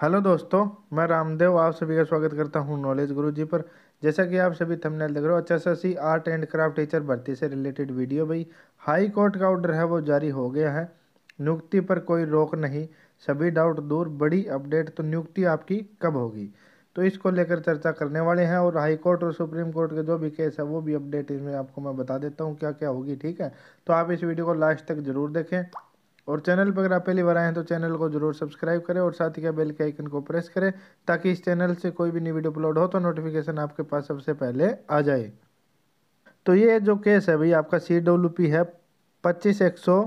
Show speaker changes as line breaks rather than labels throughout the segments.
hello दोस्तों मैं रामदेव आप सभी का स्वागत करता हूं नॉलेज गुरु जी पर जैसा कि आप सभी थंबनेल देख रहे हो अच्छा C art and craft teacher भर्ती से रिलेटेड वीडियो भाई हाई कोर्ट का ऑर्डर है वो जारी हो गया है नियुक्ति पर कोई रोक नहीं सभी डाउट दूर बड़ी अपडेट तो नियुक्ति आपकी कब होगी तो इसको लेकर चर्चा करने वाले हैं और हाई कोर्ट और सुप्रीम कोर्ट के जो भी केस है वो भी अपडेट इसमें आपको मैं बता देता हूँ क्या क्या होगी ठीक है तो आप इस वीडियो को लास्ट तक जरूर देखें और चैनल पर अगर आप पहली बार आए हैं तो चैनल को जरूर सब्सक्राइब करें और साथ ही क्या बेल के आइकन को प्रेस करें ताकि इस चैनल से कोई भी नई वीडियो अपलोड हो तो नोटिफिकेशन आपके पास सबसे पहले आ जाए तो ये जो केस है भाई आपका सी डब्ल्यू पी है पच्चीस एक सौ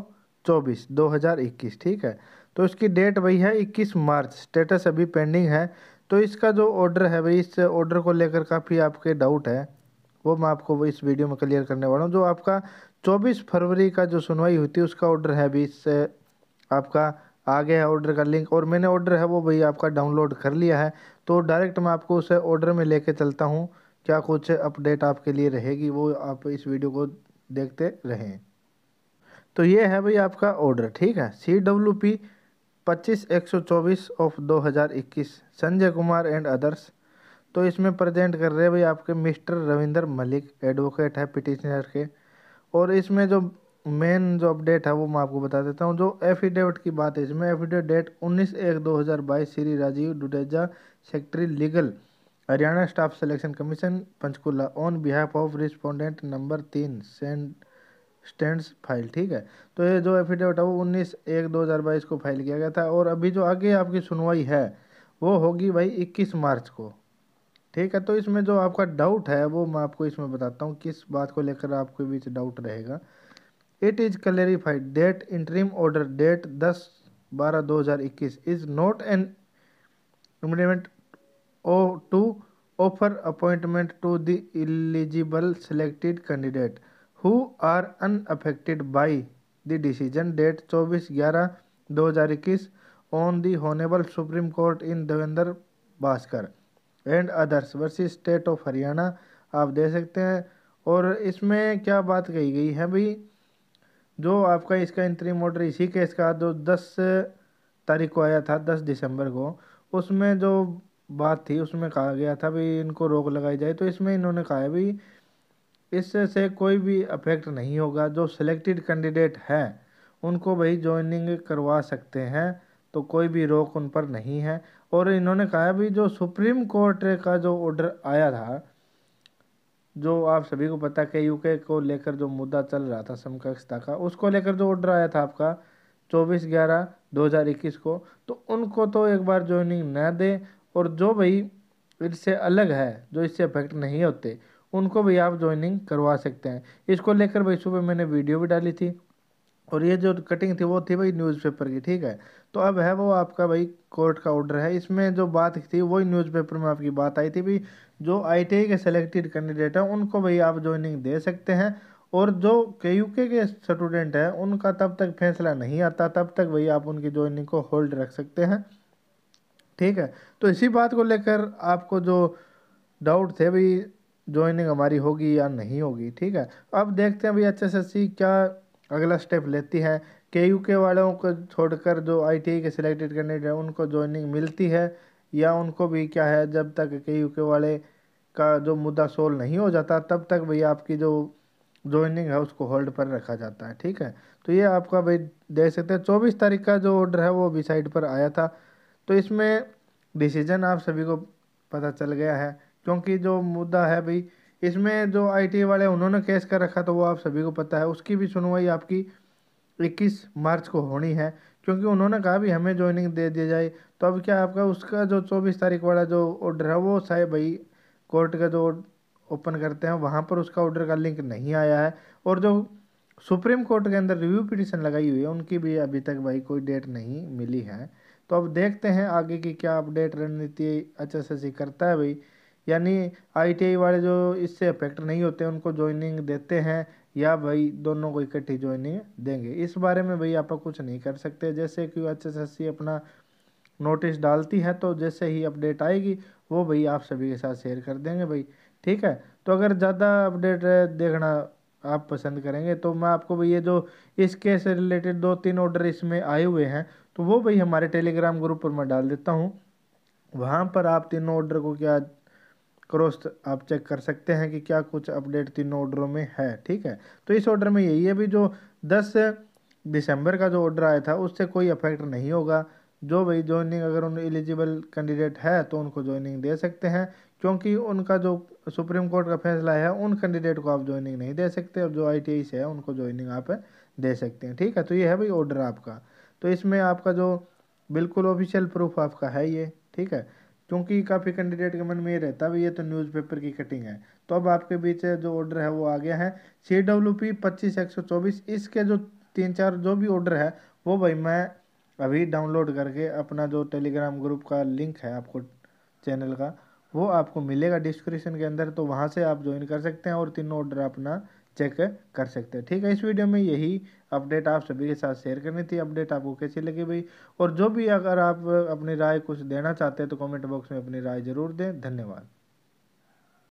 चौबीस दो हज़ार इक्कीस ठीक है तो इसकी डेट वही है इक्कीस मार्च स्टेटस अभी पेंडिंग है तो इसका जो ऑर्डर है भाई इस ऑर्डर को लेकर काफ़ी आपके डाउट है वो मैं आपको इस वीडियो में क्लियर करने वाला हूँ जो आपका चौबीस फरवरी का जो सुनवाई हुई थी उसका ऑर्डर है अभी इससे आपका आ गया है ऑर्डर का लिंक और मैंने ऑर्डर है वो भाई आपका डाउनलोड कर लिया है तो डायरेक्ट मैं आपको उसे ऑर्डर में लेके चलता हूँ क्या कुछ अपडेट आपके लिए रहेगी वो आप इस वीडियो को देखते रहें तो ये है भाई आपका ऑर्डर ठीक है सी डब्ल्यू पी पच्चीस एक सौ चौबीस ऑफ दो हज़ार इक्कीस संजय कुमार एंड अदर्स तो इसमें प्रेजेंट कर रहे भाई आपके मिस्टर रविंदर मलिक एडवोकेट है पिटिशनर के और इसमें जो मेन जो अपडेट है वो मैं आपको बता देता हूँ जो एफिडेविट की बात है इसमें एफिडेविट डेट उन्नीस एक दो हज़ार बाईस Shri Rajiv Dudeja secretary legal Haryana staff selection commission Panchkula on behalf of respondent number तीन सेंड स्टैंड फाइल ठीक है तो ये जो एफिडेविट है वो उन्नीस एक दो हज़ार बाईस को फाइल किया गया था और अभी जो आगे आपकी सुनवाई है वो होगी भाई इक्कीस मार्च को ठीक है तो इसमें जो आपका डाउट है वो मैं आपको इसमें बताता हूँ किस बात को लेकर आपके बीच डाउट रहेगा it is clarified that interim order date दस बारह दो हज़ार इक्कीस इज़ नॉट एन इमेंट ओ to offer appointment to the eligible selected candidate who are unaffected by the decision date चौबीस ग्यारह दो हज़ार इक्कीस on the honourable supreme court in Devendra Bhaskar and others versus state of Haryana आप दे सकते हैं और इसमें क्या बात कही गई है भाई जो आपका इसका इंतरी मोटर इसी केस का जो दस तारीख को आया था दस दिसंबर को उसमें जो बात थी उसमें कहा गया था भाई इनको रोक लगाई जाए तो इसमें इन्होंने कहा है भाई इससे कोई भी अफेक्ट नहीं होगा जो सिलेक्टेड कैंडिडेट हैं उनको भाई ज्वाइनिंग करवा सकते हैं तो कोई भी रोक उन पर नहीं है और इन्होंने कहा भी जो सुप्रीम कोर्ट का जो ऑर्डर आया था जो आप सभी को पता है यूके को लेकर जो मुद्दा चल रहा था समकक्षता का उसको लेकर जो ऑर्डर आया था आपका चौबीस ग्यारह दो हज़ार इक्कीस को तो उनको तो एक बार ज्वाइनिंग न दें और जो भाई इससे अलग है जो इससे अफेक्ट नहीं होते उनको भी आप ज्वाइनिंग करवा सकते हैं इसको लेकर भाई सुबह मैंने वीडियो भी डाली थी और ये जो कटिंग थी वो थी भाई न्यूज़पेपर की ठीक है तो अब है वो आपका भाई कोर्ट का ऑर्डर है इसमें जो बात थी वही न्यूज़पेपर में आपकी बात आई थी भी जो आईटीआई के सिलेक्टेड कैंडिडेट हैं उनको भाई आप ज्वाइनिंग दे सकते हैं और जो के यू के स्टूडेंट हैं उनका तब तक फैसला नहीं आता तब तक भाई आप उनकी ज्वाइनिंग को होल्ड रख सकते हैं ठीक है तो इसी बात को लेकर आपको जो डाउट थे भाई ज्वाइनिंग हमारी होगी या नहीं होगी ठीक है अब देखते हैं भाई एच एस क्या अगला स्टेप लेती है के यू के वालों को छोड़कर जो आई टी आई के सिलेक्टेड कैंडिडेट हैं उनको ज्वाइनिंग मिलती है या उनको भी क्या है जब तक के यू के वाले का जो मुद्दा सोल्व नहीं हो जाता तब तक भैया आपकी जो ज्वाइनिंग है उसको होल्ड पर रखा जाता है ठीक है तो ये आपका भाई देख सकते हैं चौबीस तारीख का जो ऑर्डर है वो अभी साइड पर आया था तो इसमें डिसीजन आप सभी को पता चल गया है क्योंकि जो मुद्दा है भाई इसमें जो आईटी वाले उन्होंने केस कर रखा तो वो आप सभी को पता है उसकी भी सुनवाई आपकी 21 मार्च को होनी है क्योंकि उन्होंने कहा भी हमें ज्वाइनिंग दे दिया जाए तो अब क्या आपका उसका जो चौबीस तारीख वाला जो ऑर्डर है वो साहब भाई कोर्ट का जो ओपन करते हैं वहाँ पर उसका ऑर्डर का लिंक नहीं आया है और जो सुप्रीम कोर्ट के अंदर रिव्यू पिटिशन लगाई हुई है उनकी भी अभी तक भाई कोई डेट नहीं मिली है तो अब देखते हैं आगे की क्या अपडेट रणनीति एच करता है भाई यानी आई वाले जो इससे अफेक्ट नहीं होते उनको ज्वाइनिंग देते हैं या भाई दोनों को इकट्ठी ज्वाइनिंग देंगे इस बारे में भाई आप कुछ नहीं कर सकते जैसे कि एच एस अपना नोटिस डालती है तो जैसे ही अपडेट आएगी वो भाई आप सभी के साथ शेयर कर देंगे भाई ठीक है तो अगर ज़्यादा अपडेट देखना आप पसंद करेंगे तो मैं आपको भाई ये जो इसके से रिलेटेड दो तीन ऑर्डर इसमें आए हुए हैं तो वो भाई हमारे टेलीग्राम ग्रुप पर मैं डाल देता हूँ वहाँ पर आप तीनों ऑर्डर को क्या क्रॉस आप चेक कर सकते हैं कि क्या कुछ अपडेट तीनों ऑर्डरों में है ठीक है तो इस ऑर्डर में यही है भी जो दस दिसंबर का जो ऑर्डर आया था उससे कोई अफेक्ट नहीं होगा जो भाई ज्वाइनिंग अगर उन एलिजिबल कैंडिडेट है तो उनको ज्वाइनिंग दे सकते हैं क्योंकि उनका जो सुप्रीम कोर्ट का फैसला है उन कैंडिडेट को आप ज्वाइनिंग नहीं दे सकते और जो आई से है उनको ज्वाइनिंग आप दे सकते हैं ठीक है तो ये है भाई ऑर्डर आपका तो इसमें आपका जो बिल्कुल ऑफिशियल प्रूफ आपका है ये ठीक है क्योंकि काफ़ी कैंडिडेट के मन में ये रहता है ये तो न्यूज़पेपर की कटिंग है तो अब आपके बीच जो ऑर्डर है वो आ गया है सी डब्ल्यू पी पच्चीस एक सौ चौबीस इसके जो तीन चार जो भी ऑर्डर है वो भाई मैं अभी डाउनलोड करके अपना जो टेलीग्राम ग्रुप का लिंक है आपको चैनल का वो आपको मिलेगा डिस्क्रिप्शन के अंदर तो वहाँ से आप ज्वाइन कर सकते हैं और तीनों ऑर्डर अपना चेक कर सकते हैं ठीक है इस वीडियो में यही अपडेट आप सभी के साथ शेयर करनी थी अपडेट आपको कैसी लगी भाई और जो भी अगर आप अपनी राय कुछ देना चाहते हैं तो कमेंट बॉक्स में अपनी राय ज़रूर दें धन्यवाद